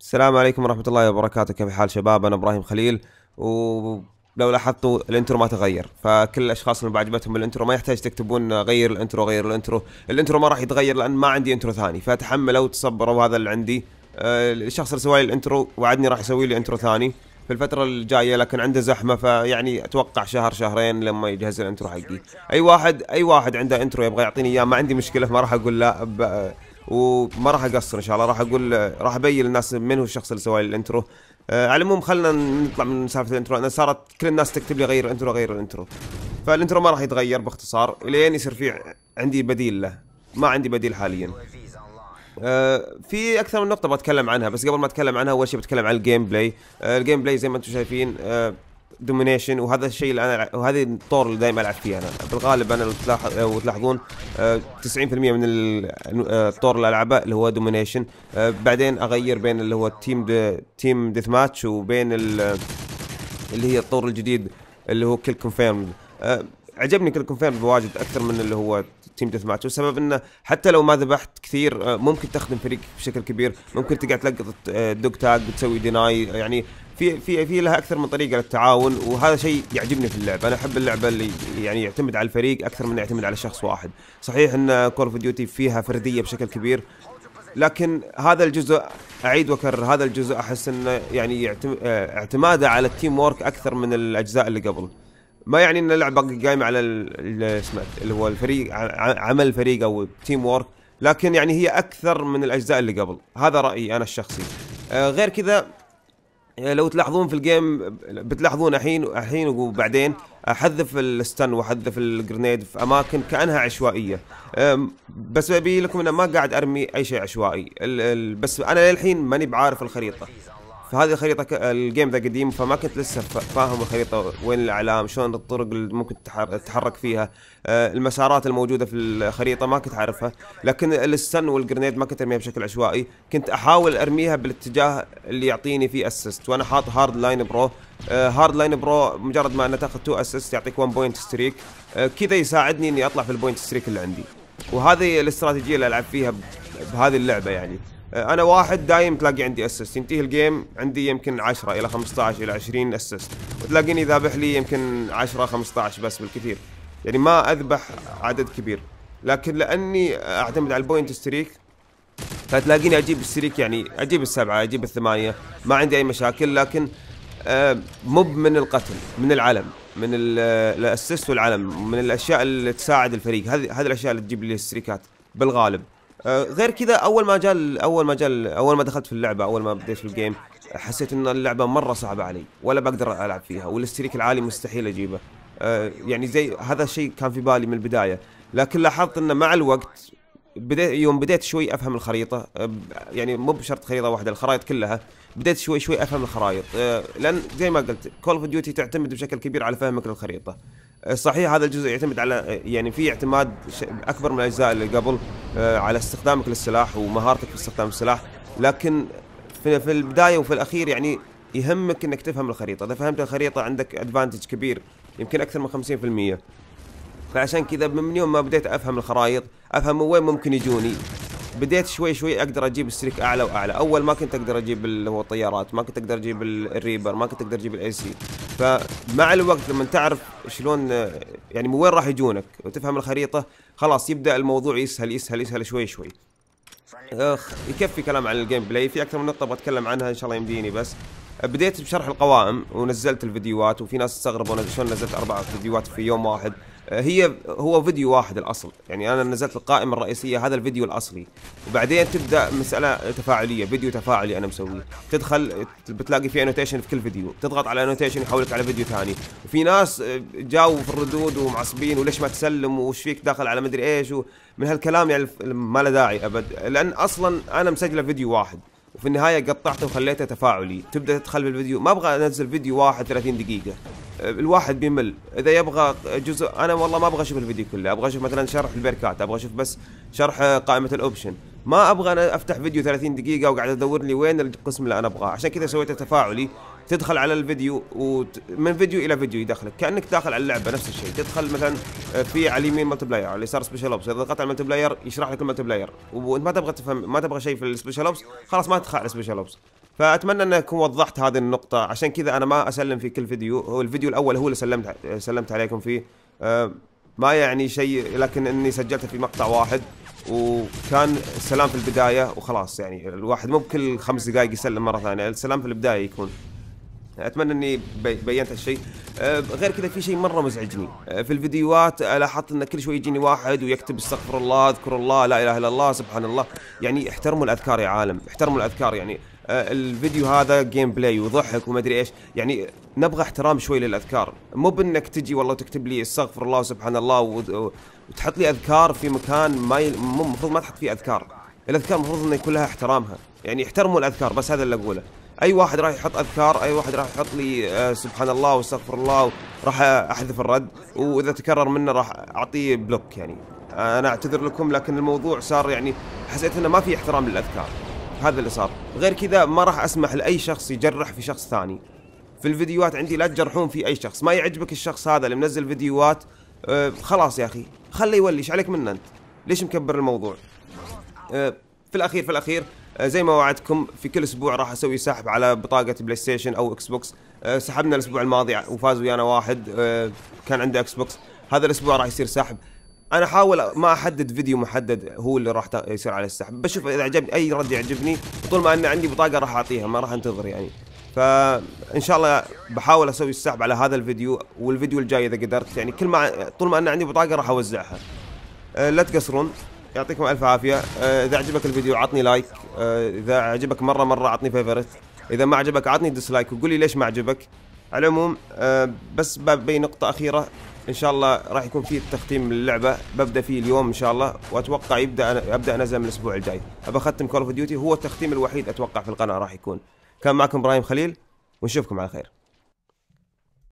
السلام عليكم ورحمة الله وبركاته كيف حال شباب أنا إبراهيم خليل ولو لاحظتوا الانترو ما تغير فكل الأشخاص اللي عجبتهم الانترو ما يحتاج تكتبون غير الانترو غير الانترو الانترو ما راح يتغير لأن ما عندي انترو ثاني فتحملوا وتصبروا هذا اللي عندي آه، الشخص اللي سوى لي الانترو وعدني راح يسوي لي انترو ثاني في الفترة الجاية لكن عنده زحمة فيعني اتوقع شهر شهرين لما يجهز الانترو حقي. اي واحد اي واحد عنده انترو يبغى يعطيني اياه ما عندي مشكلة ما راح اقول لا وما راح اقصر ان شاء الله راح اقول راح ابين للناس من هو الشخص اللي سوى لي الانترو آه، على العموم خلينا نطلع من سالفه الانترو لان صارت كل الناس تكتب لي غير الانترو غير الانترو فالانترو ما راح يتغير باختصار الين يصير في عندي بديل له ما عندي بديل حاليا آه، في اكثر من نقطه بتكلم عنها بس قبل ما اتكلم عنها اول شيء بتكلم عن الجيم بلاي الجيم بلاي زي ما انتم شايفين آه دومينيشن وهذا الشيء اللي انا وهذه الطور اللي دائما العب فيها انا بالغالب انا لو تلاحظ تلاحظون 90% آه، من آه، الطور اللي العبه اللي هو دومينيشن آه، بعدين اغير بين اللي هو التيم دي تيم ديث ماتش وبين اللي هي الطور الجديد اللي هو كل كونفيرم عجبني كل كونفيرم بواجد اكثر من اللي هو تيم ديث ماتش والسبب انه حتى لو ما ذبحت كثير ممكن تخدم فريق بشكل كبير ممكن تقعد تلقط الدوج تاج وتسوي ديناي يعني في في في لها اكثر من طريقه للتعاون وهذا شيء يعجبني في اللعبه انا احب اللعبه اللي يعني يعتمد على الفريق اكثر من يعتمد على شخص واحد صحيح ان كول اوف ديوتي فيها فرديه بشكل كبير لكن هذا الجزء اعيد واكرر هذا الجزء احس انه يعني اعتماده على التيم وورك اكثر من الاجزاء اللي قبل ما يعني ان اللعبه قايمه على اسمه اللي هو الفريق عمل الفريق او التيم وورك لكن يعني هي اكثر من الاجزاء اللي قبل هذا رايي انا الشخصي آه، غير كذا يعني لو تلاحظون في الجيم بتلاحظون الحين الحين وبعدين احذف الستن واحذف الجرنيد في اماكن كانها عشوائيه بس ببين لكم انه ما قاعد ارمي اي شيء عشوائي بس انا للحين ماني بعارف الخريطه فهذه الخريطه ك... الجيم ذا قديم فما كنت لسه فاهم الخريطه وين الاعلام شلون الطرق اللي ممكن تتحرك فيها آه المسارات الموجوده في الخريطه ما كنت عارفها لكن الستن والجرنيد ما كنت ارميها بشكل عشوائي كنت احاول ارميها بالاتجاه اللي يعطيني فيه اسيست وانا حاط هارد لاين برو آه هارد لاين برو مجرد ما انه تاخذ تو اسيست يعطيك 1 بوينت ستريك آه كذا يساعدني اني اطلع في البوينت ستريك اللي عندي وهذه الاستراتيجيه اللي العب فيها بهذه اللعبه يعني آه، انا واحد دايم تلاقي عندي اسيست ينتهي الجيم عندي يمكن 10 الى 15 الى 20 اسيست وتلاقيني ذابح لي يمكن 10 15 بس بالكثير يعني ما اذبح عدد كبير لكن لاني اعتمد على البوينت ستريك فتلاقيني اجيب الستريك يعني اجيب السبعه اجيب الثمانيه ما عندي اي مشاكل لكن آه، مب من القتل من العلم من آه، الاسيست والعلم من الاشياء اللي تساعد الفريق هذه هذه الاشياء اللي تجيب لي الستريكات بالغالب آه، غير كذا اول ما جاء اول ما جاء اول ما دخلت في اللعبه اول ما بديت في الجيم حسيت ان اللعبه مره صعبه علي ولا بقدر العب فيها والاستريك العالي مستحيل اجيبه آه، يعني زي هذا الشيء كان في بالي من البدايه لكن لاحظت انه مع الوقت بديت يوم بديت شوي افهم الخريطه آه، يعني مو بشرط خريطه واحده الخرائط كلها بديت شوي شوي افهم الخرائط لان زي ما قلت كول اوف ديوتي تعتمد بشكل كبير على فهمك للخريطه صحيح هذا الجزء يعتمد على يعني في اعتماد اكبر من الاجزاء اللي قبل آه، على استخدامك للسلاح ومهارتك في استخدام السلاح لكن في, في البدايه وفي الاخير يعني يهمك انك تفهم الخريطه اذا فهمت الخريطه عندك ادفانتج كبير يمكن اكثر من 50% فعشان كذا من يوم ما بديت افهم الخرائط افهم وين ممكن يجوني بديت شوي شوي اقدر اجيب الستريك اعلى واعلى اول ما كنت اقدر اجيب اللي هو الطيارات ما كنت اقدر اجيب الريبر ما كنت اقدر اجيب الاي سي فمع الوقت لما تعرف شلون يعني من وين راح يجونك وتفهم الخريطه خلاص يبدا الموضوع يسهل يسهل يسهل شوي شوي اخ يكفي كلام عن الجيم بلاي في اكثر من نقطه بتكلم عنها ان شاء الله يمديني بس بديت بشرح القوائم ونزلت الفيديوهات وفي ناس استغربوا شلون نزلت اربع فيديوهات في يوم واحد آه، هي هو فيديو واحد الاصل يعني انا نزلت القائمه الرئيسيه هذا الفيديو الاصلي وبعدين تبدا مساله تفاعليه فيديو تفاعلي انا مسويه تدخل بتلاقي في انوتيشن في كل فيديو تضغط على انوتيشن يحولك على فيديو ثاني وفي ناس آه، جاوا في الردود ومعصبين وليش ما تسلم وش فيك داخل على مدري ايش من هالكلام يعني ما له داعي ابد لان اصلا انا مسجله فيديو واحد وفي النهايه قطعته وخليته تفاعلي تبدا تدخل بالفيديو ما ابغى انزل فيديو واحد 30 دقيقه أه، الواحد بيمل اذا يبغى جزء انا والله ما ابغى اشوف الفيديو كله ابغى اشوف مثلا شرح البيركات ابغى اشوف بس شرح أه، قائمه الاوبشن ما ابغى انا افتح فيديو 30 دقيقه وقاعد ادور لي وين القسم اللي انا ابغاه عشان كذا سويته تفاعلي تدخل على الفيديو ومن فيديو الى فيديو يدخلك كانك داخل على اللعبه نفس الشيء تدخل مثلا آه، في على اليمين ملتي بلاير على اليسار سبيشال اوبس اذا ضغطت على الملتي بلاير يشرح لك الملتي بلاير وانت ما تبغى تفهم ما تبغى شيء في السبيشال اوبس خلاص ما تدخل على السبيشال اوبس فاتمنى ان اكون وضحت هذه النقطه عشان كذا انا ما اسلم في كل فيديو هو الفيديو الاول هو اللي سلمت سلمت عليكم فيه آه، ما يعني شيء لكن اني سجلته في مقطع واحد وكان السلام في البدايه وخلاص يعني الواحد مو بكل خمس دقائق يسلم مره ثانيه السلام في البدايه يكون اتمنى اني بينت هالشيء أه، غير كذا في شيء مره مزعجني أه، في الفيديوهات لاحظت ان كل شوي يجيني واحد ويكتب استغفر الله اذكر الله لا اله الا الله سبحان الله يعني احترموا الاذكار يا عالم احترموا الاذكار يعني أه، الفيديو هذا جيم بلاي وضحك وما ادري ايش يعني نبغى احترام شوي للاذكار مو بانك تجي والله تكتب لي استغفر الله سبحان الله وتحط لي اذكار في مكان ما ي... المفروض ما تحط فيه اذكار الاذكار المفروض انه يكون لها احترامها يعني احترموا الاذكار بس هذا اللي اقوله اي واحد راح يحط اذكار اي واحد راح يحط لي آه، سبحان الله واستغفر الله راح احذف الرد واذا تكرر منه راح اعطيه بلوك يعني انا اعتذر لكم لكن الموضوع صار يعني حسيت انه ما في احترام للاذكار هذا اللي صار غير كذا ما راح اسمح لاي شخص يجرح في شخص ثاني في الفيديوهات عندي لا تجرحون في اي شخص ما يعجبك الشخص هذا اللي منزل فيديوهات أه خلاص يا اخي خليه يولي ايش عليك منه انت ليش مكبر الموضوع أه في الاخير في الاخير أه زي ما وعدتكم في كل اسبوع راح اسوي سحب على بطاقه بلاي ستيشن او اكس بوكس أه سحبنا الاسبوع الماضي وفاز ويانا واحد أه كان عنده اكس بوكس هذا الاسبوع راح يصير سحب انا احاول ما احدد فيديو محدد هو اللي راح يصير على السحب بشوف اذا عجبني اي رد يعجبني وطول ما ان عندي بطاقه راح اعطيها ما راح انتظر يعني فان شاء الله بحاول اسوي السحب على هذا الفيديو والفيديو الجاي اذا قدرت يعني كل ما طول ما انا عندي بطاقه راح اوزعها أه لا تقصرون يعطيكم الف عافيه أه اذا عجبك الفيديو عطني لايك أه اذا عجبك مره مره عطني فيفورت اذا ما عجبك عطني ديسلايك وقول لي ليش ما عجبك على العموم أه، بس ببي نقطه اخيره ان شاء الله راح يكون في تختيم للعبه ببدا فيه اليوم ان شاء الله واتوقع يبدا ابدا انزل من الاسبوع الجاي ابى اختم كول اوف ديوتي هو التختيم الوحيد اتوقع في القناه راح يكون كان معكم ابراهيم خليل ونشوفكم على خير